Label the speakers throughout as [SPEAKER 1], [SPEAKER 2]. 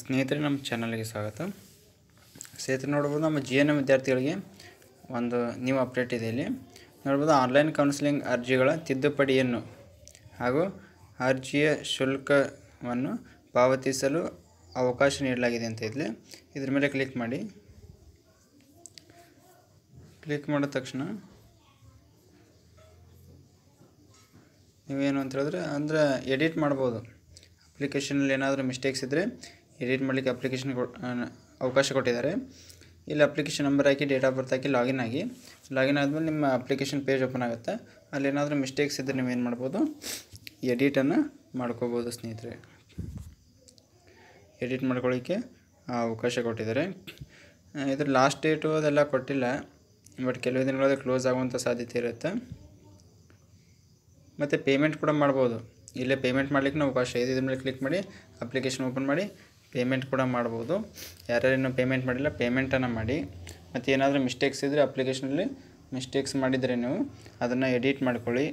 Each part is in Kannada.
[SPEAKER 1] ಸ್ನೇಹಿತರೆ ನಮ್ಮ ಚಾನಲ್ಗೆ ಸ್ವಾಗತ ಸ್ನೇಹಿತರೆ ನೋಡ್ಬೋದು ನಮ್ಮ ಜಿ ಎನ್ ಎಮ್ ವಿದ್ಯಾರ್ಥಿಗಳಿಗೆ ಒಂದು ನ್ಯೂ ಅಪ್ಡೇಟ್ ಇದೆ ಇಲ್ಲಿ ನೋಡ್ಬೋದು ಆನ್ಲೈನ್ ಕೌನ್ಸಿಲಿಂಗ್ ಅರ್ಜಿಗಳ ತಿದ್ದುಪಡಿಯನ್ನು ಹಾಗೂ ಅರ್ಜಿಯ ಶುಲ್ಕವನ್ನು ಪಾವತಿಸಲು ಅವಕಾಶ ನೀಡಲಾಗಿದೆ ಅಂತ ಇದ್ಲಿ ಇದ್ರ ಮೇಲೆ ಕ್ಲಿಕ್ ಮಾಡಿ ಕ್ಲಿಕ್ ಮಾಡಿದ ತಕ್ಷಣ ನೀವೇನು ಅಂತ ಹೇಳಿದ್ರೆ ಅಂದರೆ ಎಡಿಟ್ ಮಾಡ್ಬೋದು ಅಪ್ಲಿಕೇಶನಲ್ಲಿ ಏನಾದರೂ ಮಿಸ್ಟೇಕ್ಸ್ ಇದ್ದರೆ ಎಡಿಟ್ ಮಾಡಲಿಕ್ಕೆ ಅಪ್ಲಿಕೇಶನ್ ಅವಕಾಶ ಕೊಟ್ಟಿದ್ದಾರೆ ಇಲ್ಲಿ ಅಪ್ಲಿಕೇಶನ್ ನಂಬರ್ ಹಾಕಿ ಡೇಟ್ ಆಫ್ ಬರ್ತ್ ಹಾಕಿ ಲಾಗಿನ್ ಆಗಿ ಲಾಗಿನ್ ಆದಮೇಲೆ ನಿಮ್ಮ ಅಪ್ಲಿಕೇಶನ್ ಪೇಜ್ ಓಪನ್ ಆಗುತ್ತೆ ಅಲ್ಲಿ ಏನಾದರೂ ಮಿಸ್ಟೇಕ್ಸ್ ಇದ್ದರೆ ನೀವು ಏನು ಮಾಡ್ಬೋದು ಎಡಿಟನ್ನು ಮಾಡ್ಕೋಬೋದು ಸ್ನೇಹಿತರೆ ಎಡಿಟ್ ಮಾಡ್ಕೊಳ್ಳಿಕ್ಕೆ ಅವಕಾಶ ಕೊಟ್ಟಿದ್ದಾರೆ ಇದ್ರ ಲಾಸ್ಟ್ ಡೇಟು ಅದೆಲ್ಲ ಕೊಟ್ಟಿಲ್ಲ ಬಟ್ ಕೆಲವು ದಿನಗಳಲ್ಲಿ ಕ್ಲೋಸ್ ಆಗುವಂಥ ಸಾಧ್ಯತೆ ಇರುತ್ತೆ ಮತ್ತು ಪೇಮೆಂಟ್ ಕೂಡ ಮಾಡ್ಬೋದು ಇಲ್ಲೇ ಪೇಮೆಂಟ್ ಮಾಡ್ಲಿಕ್ಕೆ ನಾವು ಅವಕಾಶ ಇದೆ ಇದ್ರ ಮೇಲೆ ಕ್ಲಿಕ್ ಮಾಡಿ ಅಪ್ಲಿಕೇಶನ್ ಓಪನ್ ಮಾಡಿ ಪೇಮೆಂಟ್ ಕೂಡ ಮಾಡ್ಬೋದು ಯಾರ್ಯಾರು ಇನ್ನೂ ಪೇಮೆಂಟ್ ಮಾಡಿಲ್ಲ ಪೇಮೆಂಟನ್ನು ಮಾಡಿ ಮತ್ತು ಏನಾದರೂ ಮಿಸ್ಟೇಕ್ಸ್ ಇದ್ದರೆ ಅಪ್ಲಿಕೇಶನಲ್ಲಿ ಮಿಸ್ಟೇಕ್ಸ್ ಮಾಡಿದರೆ ನೀವು ಅದನ್ನು ಎಡಿಟ್ ಮಾಡ್ಕೊಳ್ಳಿ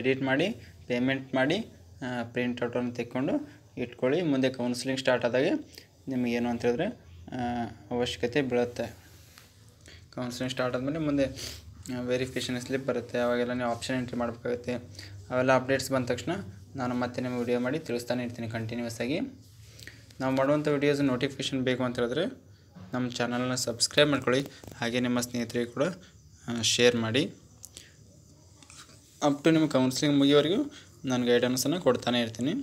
[SPEAKER 1] ಎಡಿಟ್ ಮಾಡಿ ಪೇಮೆಂಟ್ ಮಾಡಿ ಪ್ರಿಂಟ್ ತೆಕ್ಕೊಂಡು ಇಟ್ಕೊಳ್ಳಿ ಮುಂದೆ ಕೌನ್ಸಿಲಿಂಗ್ ಸ್ಟಾರ್ಟ್ ಆದಾಗ ನಿಮಗೇನು ಅಂತ ಹೇಳಿದ್ರೆ ಅವಶ್ಯಕತೆ ಬೀಳುತ್ತೆ ಕೌನ್ಸಿಲಿಂಗ್ ಸ್ಟಾರ್ಟ್ ಆದಮೇಲೆ ಮುಂದೆ ವೆರಿಫಿಕೇಷನ್ ಸ್ಲಿಪ್ ಬರುತ್ತೆ ಅವಾಗೆಲ್ಲ ನೀವು ಆಪ್ಷನ್ ಎಂಟ್ರಿ ಮಾಡಬೇಕಾಗುತ್ತೆ ಅವೆಲ್ಲ ಅಪ್ಡೇಟ್ಸ್ ಬಂದ ತಕ್ಷಣ ನಾನು ಮತ್ತೆ ನಿಮಗೆ ವಿಡಿಯೋ ಮಾಡಿ ತಿಳಿಸ್ತಾನೆ ಇರ್ತೀನಿ ಕಂಟಿನ್ಯೂಸ್ ಆಗಿ ನಾವು ಮಾಡುವಂಥ ವಿಡಿಯೋಸ್ ನೋಟಿಫಿಕೇಷನ್ ಬೇಕು ಅಂತ ಹೇಳಿದ್ರೆ ನಮ್ಮ ಚಾನಲ್ನ ಸಬ್ಸ್ಕ್ರೈಬ್ ಮಾಡ್ಕೊಳ್ಳಿ ಹಾಗೆ ನಿಮ್ಮ ಸ್ನೇಹಿತರಿಗೆ ಕೂಡ ಶೇರ್ ಮಾಡಿ ಅಪ್ ಟು ನಿಮ್ಮ ಕೌನ್ಸಿಲಿಂಗ್ ಮುಗಿಯೋವರೆಗೂ ನಾನು ಗೈಡೆನ್ಸನ್ನು ಕೊಡ್ತಾನೆ ಇರ್ತೀನಿ